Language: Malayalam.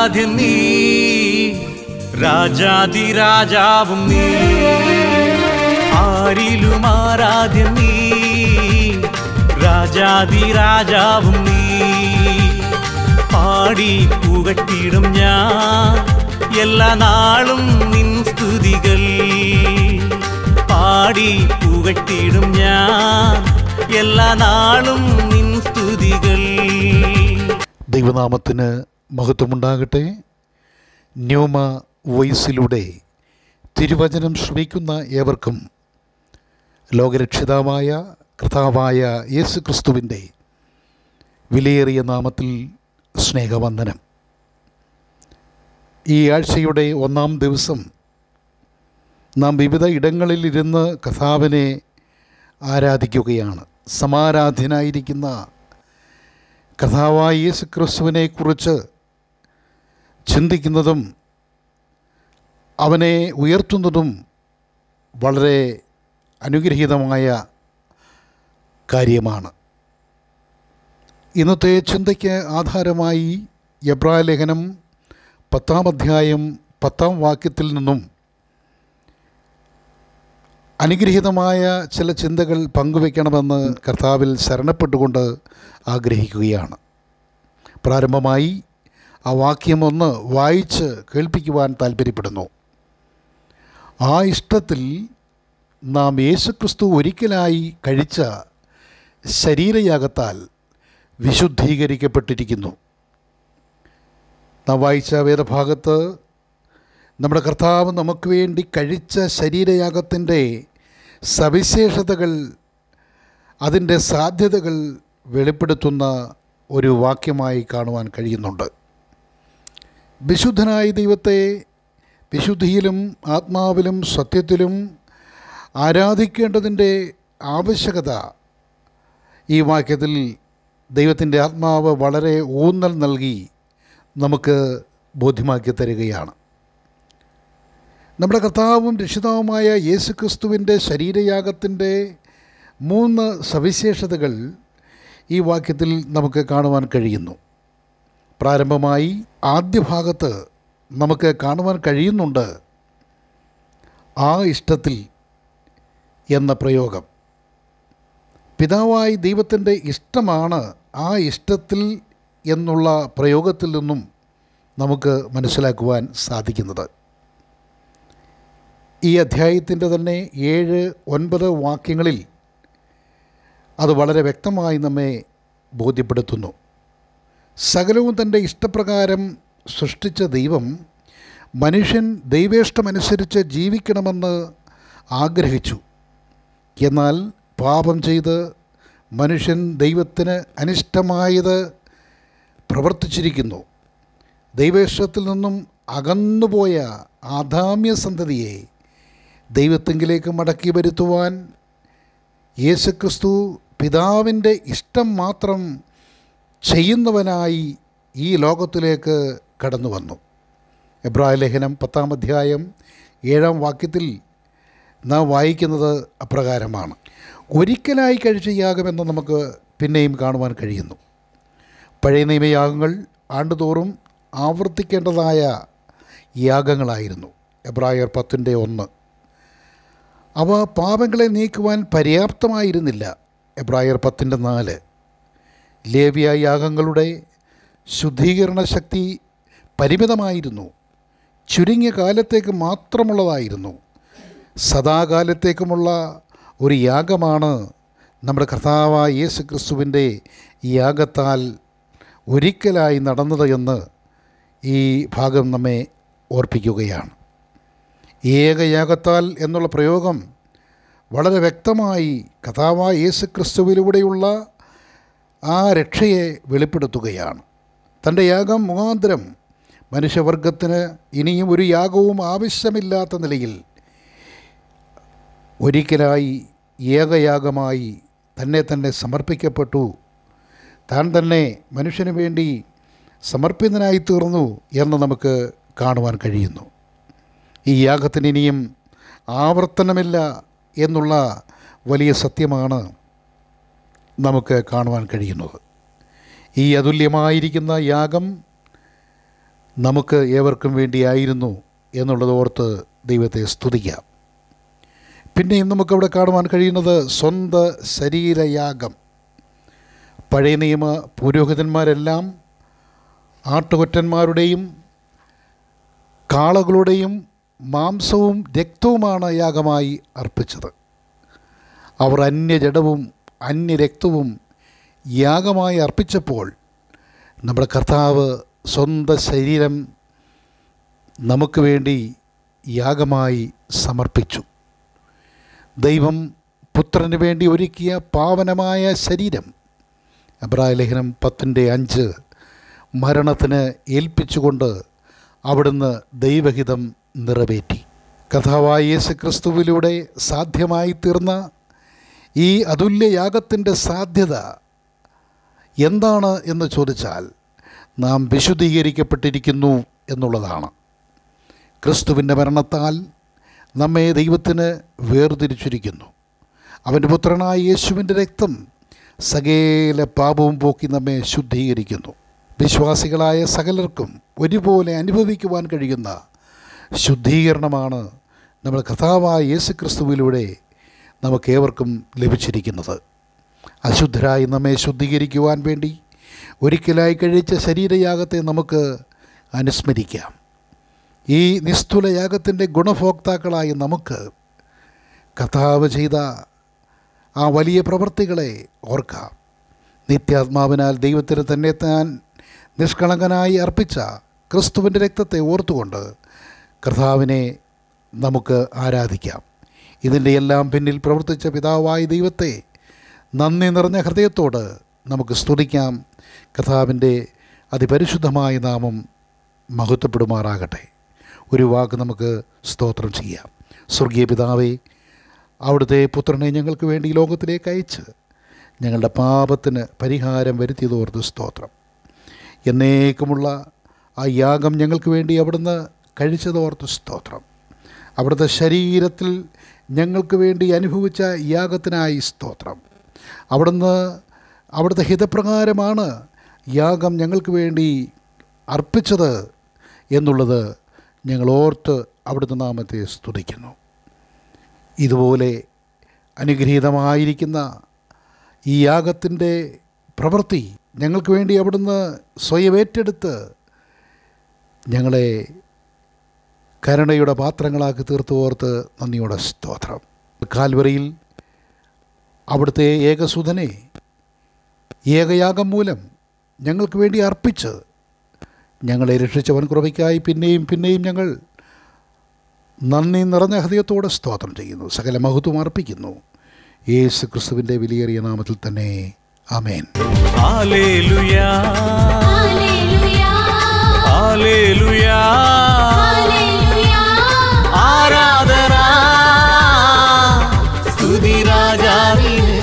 ആദ്യം നീ രാജാതി രാജാവും നീ ആരിലും ആരാധ്യം നീ രാജാതി രാജാവും നീ പാടി പുകട്ടിടും ഞാൻ എല്ലാ നാളും നിൻ സ്തുതികൾ പാടി പുകട്ടിടും ഞാൻ എല്ലാ നാളും നിൻ സ്തുതികൾ ദൈവനാമത്തിന് മഹത്വമുണ്ടാകട്ടെ ന്യൂമ വോയിസിലൂടെ തിരുവചനം ശ്രമിക്കുന്ന ഏവർക്കും ലോകരക്ഷിതാവായ കർത്താവായ യേശു ക്രിസ്തുവിൻ്റെ വിലയേറിയ നാമത്തിൽ സ്നേഹവന്ദനം ഈ ആഴ്ചയുടെ ഒന്നാം ദിവസം നാം വിവിധ ഇടങ്ങളിൽ ഇരുന്ന് കഥാവിനെ ആരാധിക്കുകയാണ് സമാരാധ്യനായിരിക്കുന്ന കഥാവായ യേശുക്രിസ്തുവിനെക്കുറിച്ച് ചിന്തിക്കുന്നതും അവനെ ഉയർത്തുന്നതും വളരെ അനുഗ്രഹീതമായ കാര്യമാണ് ഇന്നത്തെ ചിന്തയ്ക്ക് ആധാരമായി എബ്രാ ലേഖനം പത്താം അധ്യായം പത്താം വാക്യത്തിൽ നിന്നും അനുഗ്രഹീതമായ ചില ചിന്തകൾ പങ്കുവയ്ക്കണമെന്ന് കർത്താവിൽ ശരണപ്പെട്ടുകൊണ്ട് ആഗ്രഹിക്കുകയാണ് പ്രാരംഭമായി ആ വാക്യം ഒന്ന് വായിച്ച് കേൾപ്പിക്കുവാൻ താല്പര്യപ്പെടുന്നു ആ ഇഷ്ടത്തിൽ നാം യേശുക്രിസ്തു ഒരിക്കലായി കഴിച്ച ശരീരയാഗത്താൽ വിശുദ്ധീകരിക്കപ്പെട്ടിരിക്കുന്നു നാം വായിച്ച വേദഭാഗത്ത് നമ്മുടെ കർത്താവ് നമുക്ക് വേണ്ടി കഴിച്ച ശരീരയാഗത്തിൻ്റെ സവിശേഷതകൾ അതിൻ്റെ സാധ്യതകൾ വെളിപ്പെടുത്തുന്ന ഒരു വാക്യമായി കാണുവാൻ കഴിയുന്നുണ്ട് വിശുദ്ധനായ ദൈവത്തെ വിശുദ്ധിയിലും ആത്മാവിലും സത്യത്തിലും ആരാധിക്കേണ്ടതിൻ്റെ ആവശ്യകത ഈ വാക്യത്തിൽ ദൈവത്തിൻ്റെ ആത്മാവ് വളരെ ഊന്നൽ നൽകി നമുക്ക് ബോധ്യമാക്കി തരികയാണ് നമ്മുടെ കർത്താവും രക്ഷിതാവുമായ ക്രിസ്തുവിൻ്റെ ശരീരയാഗത്തിൻ്റെ മൂന്ന് സവിശേഷതകൾ ഈ വാക്യത്തിൽ നമുക്ക് കാണുവാൻ കഴിയുന്നു പ്രാരംഭമായി ആദ്യ ഭാഗത്ത് നമുക്ക് കാണുവാൻ കഴിയുന്നുണ്ട് ആ ഇഷ്ടത്തിൽ എന്ന പ്രയോഗം പിതാവായി ദൈവത്തിൻ്റെ ഇഷ്ടമാണ് ആ ഇഷ്ടത്തിൽ എന്നുള്ള പ്രയോഗത്തിൽ നിന്നും നമുക്ക് മനസ്സിലാക്കുവാൻ സാധിക്കുന്നത് ഈ അധ്യായത്തിൻ്റെ തന്നെ ഏഴ് ഒൻപത് വാക്യങ്ങളിൽ അത് വളരെ വ്യക്തമായി നമ്മെ ബോധ്യപ്പെടുത്തുന്നു സകലവും തൻ്റെ ഇഷ്ടപ്രകാരം സൃഷ്ടിച്ച ദൈവം മനുഷ്യൻ ദൈവേഷ്ടമനുസരിച്ച് ജീവിക്കണമെന്ന് ആഗ്രഹിച്ചു എന്നാൽ പാപം ചെയ്ത് മനുഷ്യൻ ദൈവത്തിന് അനിഷ്ടമായത് പ്രവർത്തിച്ചിരിക്കുന്നു ദൈവേഷ്ടത്തിൽ നിന്നും അകന്നുപോയ ആധാമ്യ സന്തതിയെ ദൈവത്തെങ്കിലേക്ക് മടക്കി വരുത്തുവാൻ യേശുക്രിസ്തു പിതാവിൻ്റെ ഇഷ്ടം മാത്രം ചെയ്യുന്നവനായി ഈ ലോകത്തിലേക്ക് കടന്നു വന്നു എബ്രായ ലേഖനം പത്താം അധ്യായം ഏഴാം വാക്യത്തിൽ നാം വായിക്കുന്നത് അപ്രകാരമാണ് ഒരിക്കലായി കഴിച്ച യാഗമെന്ന് നമുക്ക് പിന്നെയും കാണുവാൻ കഴിയുന്നു പഴയ നിയമയാഗങ്ങൾ ആണ്ടുതോറും ആവർത്തിക്കേണ്ടതായ യാഗങ്ങളായിരുന്നു എബ്രായർ പത്തിൻ്റെ ഒന്ന് അവ പാപങ്ങളെ നീക്കുവാൻ പര്യാപ്തമായിരുന്നില്ല എബ്രായർ പത്തിൻ്റെ നാല് ലേവ്യ യാഗങ്ങളുടെ ശുദ്ധീകരണ ശക്തി പരിമിതമായിരുന്നു ചുരുങ്ങിയ കാലത്തേക്ക് മാത്രമുള്ളതായിരുന്നു സദാകാലത്തേക്കുമുള്ള ഒരു യാഗമാണ് നമ്മുടെ കർത്താവായ യേശു ക്രിസ്തുവിൻ്റെ യാഗത്താൽ ഒരിക്കലായി നടന്നത് എന്ന് ഈ ഭാഗം നമ്മെ ഓർപ്പിക്കുകയാണ് ഏകയാഗത്താൽ എന്നുള്ള പ്രയോഗം വളരെ വ്യക്തമായി കഥാവ യേശു ക്രിസ്തുവിലൂടെയുള്ള ആ രക്ഷയെ വെളിപ്പെടുത്തുകയാണ് തൻ്റെ യാഗം മുഖാന്തരം മനുഷ്യവർഗത്തിന് ഇനിയും ഒരു യാഗവും ആവശ്യമില്ലാത്ത നിലയിൽ ഒരിക്കലായി ഏകയാഗമായി തന്നെ തന്നെ സമർപ്പിക്കപ്പെട്ടു താൻ തന്നെ മനുഷ്യന് വേണ്ടി സമർപ്പിതനായി തീർന്നു എന്ന് നമുക്ക് കാണുവാൻ കഴിയുന്നു ഈ യാഗത്തിന് ഇനിയും ആവർത്തനമില്ല എന്നുള്ള വലിയ സത്യമാണ് നമുക്ക് കാണുവാൻ കഴിയുന്നത് ഈ അതുല്യമായിരിക്കുന്ന യാഗം നമുക്ക് ഏവർക്കും വേണ്ടിയായിരുന്നു എന്നുള്ളത് ഓർത്ത് ദൈവത്തെ സ്തുതിക്കാം പിന്നെയും നമുക്കവിടെ കാണുവാൻ കഴിയുന്നത് സ്വന്ത ശരീരയാഗം പഴയ നിയമ പുരോഹിതന്മാരെല്ലാം ആട്ടുകൊറ്റന്മാരുടെയും കാളകളുടെയും മാംസവും രക്തവുമാണ് യാഗമായി അർപ്പിച്ചത് അവർ അന്യജടവും അന്യരക്തവും യാഗമായി അർപ്പിച്ചപ്പോൾ നമ്മുടെ കർത്താവ് സ്വന്തം ശരീരം നമുക്ക് വേണ്ടി യാഗമായി സമർപ്പിച്ചു ദൈവം പുത്രന് വേണ്ടി ഒരുക്കിയ പാവനമായ ശരീരം അബ്രായ ലഹനം പത്തിൻ്റെ അഞ്ച് മരണത്തിന് ഏൽപ്പിച്ചുകൊണ്ട് അവിടുന്ന് ദൈവഹിതം നിറവേറ്റി കഥാവായ യേശുക്രിസ്തുവിലൂടെ സാധ്യമായി തീർന്ന ഈ അതുല്യയാഗത്തിൻ്റെ സാധ്യത എന്താണ് എന്ന് ചോദിച്ചാൽ നാം വിശുദ്ധീകരിക്കപ്പെട്ടിരിക്കുന്നു എന്നുള്ളതാണ് ക്രിസ്തുവിൻ്റെ മരണത്താൽ നമ്മെ ദൈവത്തിന് വേർതിരിച്ചിരിക്കുന്നു അവൻ്റെ പുത്രനായ യേശുവിൻ്റെ രക്തം സകേല പാപവും പോക്കി നമ്മെ ശുദ്ധീകരിക്കുന്നു വിശ്വാസികളായ സകലർക്കും ഒരുപോലെ അനുഭവിക്കുവാൻ കഴിയുന്ന ശുദ്ധീകരണമാണ് നമ്മൾ കഥാവായ യേശു ക്രിസ്തുവിലൂടെ നമുക്കേവർക്കും ലഭിച്ചിരിക്കുന്നത് അശുദ്ധരായി നമ്മെ ശുദ്ധീകരിക്കുവാൻ വേണ്ടി ഒരിക്കലായി കഴിച്ച ശരീരയാഗത്തെ നമുക്ക് അനുസ്മരിക്കാം ഈ നിസ്തുലയാഗത്തിൻ്റെ ഗുണഭോക്താക്കളായി നമുക്ക് കഥാവ് ചെയ്ത ആ വലിയ പ്രവൃത്തികളെ ഓർക്കാം നിത്യാത്മാവിനാൽ ദൈവത്തിന് തന്നെ താൻ നിഷ്കളങ്കനായി അർപ്പിച്ച ക്രിസ്തുവിൻ്റെ രക്തത്തെ ഓർത്തുകൊണ്ട് കർത്താവിനെ നമുക്ക് ആരാധിക്കാം ഇതിൻ്റെ എല്ലാം പിന്നിൽ പ്രവർത്തിച്ച പിതാവായ ദൈവത്തെ നന്ദി നിറഞ്ഞ ഹൃദയത്തോട് നമുക്ക് സ്തുതിക്കാം കഥാവിൻ്റെ അതിപരിശുദ്ധമായ നാമം മഹത്വപ്പെടുമാറാകട്ടെ ഒരു വാക്ക് നമുക്ക് സ്തോത്രം ചെയ്യാം സ്വർഗീയ പിതാവേ അവിടുത്തെ പുത്രനെ ഞങ്ങൾക്ക് വേണ്ടി ലോകത്തിലേക്ക് അയച്ച് ഞങ്ങളുടെ പാപത്തിന് പരിഹാരം വരുത്തിയതോർത്ത് സ്തോത്രം എന്നേക്കുമുള്ള ആ യാഗം ഞങ്ങൾക്ക് വേണ്ടി അവിടുന്ന് കഴിച്ചതോർത്ത് സ്തോത്രം അവിടുത്തെ ശരീരത്തിൽ ഞങ്ങൾക്ക് വേണ്ടി അനുഭവിച്ച യാഗത്തിനായി സ്തോത്രം അവിടുന്ന് അവിടുത്തെ ഹിതപ്രകാരമാണ് യാഗം ഞങ്ങൾക്ക് വേണ്ടി അർപ്പിച്ചത് എന്നുള്ളത് ഞങ്ങൾ ഓർത്ത് അവിടുത്തെ നാമത്തെ സ്തുതിക്കുന്നു ഇതുപോലെ അനുഗ്രഹീതമായിരിക്കുന്ന ഈ യാഗത്തിൻ്റെ പ്രവൃത്തി ഞങ്ങൾക്ക് വേണ്ടി അവിടുന്ന് സ്വയം ഏറ്റെടുത്ത് ഞങ്ങളെ കരുണയുടെ പാത്രങ്ങളാക്കി തീർത്തു ഓർത്ത് നന്ദിയുടെ സ്തോത്രം കാൽവറിയിൽ അവിടുത്തെ ഏകസുധനെ ഏകയാഗം മൂലം ഞങ്ങൾക്ക് വേണ്ടി അർപ്പിച്ച് ഞങ്ങളെ രക്ഷിച്ചവൻ കുറവയ്ക്കായി പിന്നെയും പിന്നെയും ഞങ്ങൾ നന്ദി നിറഞ്ഞ ഹൃദയത്തോടെ സ്തോത്രം ചെയ്യുന്നു സകല മഹത്വം അർപ്പിക്കുന്നു യേശു ക്രിസ്തുവിൻ്റെ വിലയേറിയ നാമത്തിൽ തന്നെ ആമേൻ ആലേലുയാ ആലേലുയാ ആലേലുയാ ராஜாவினு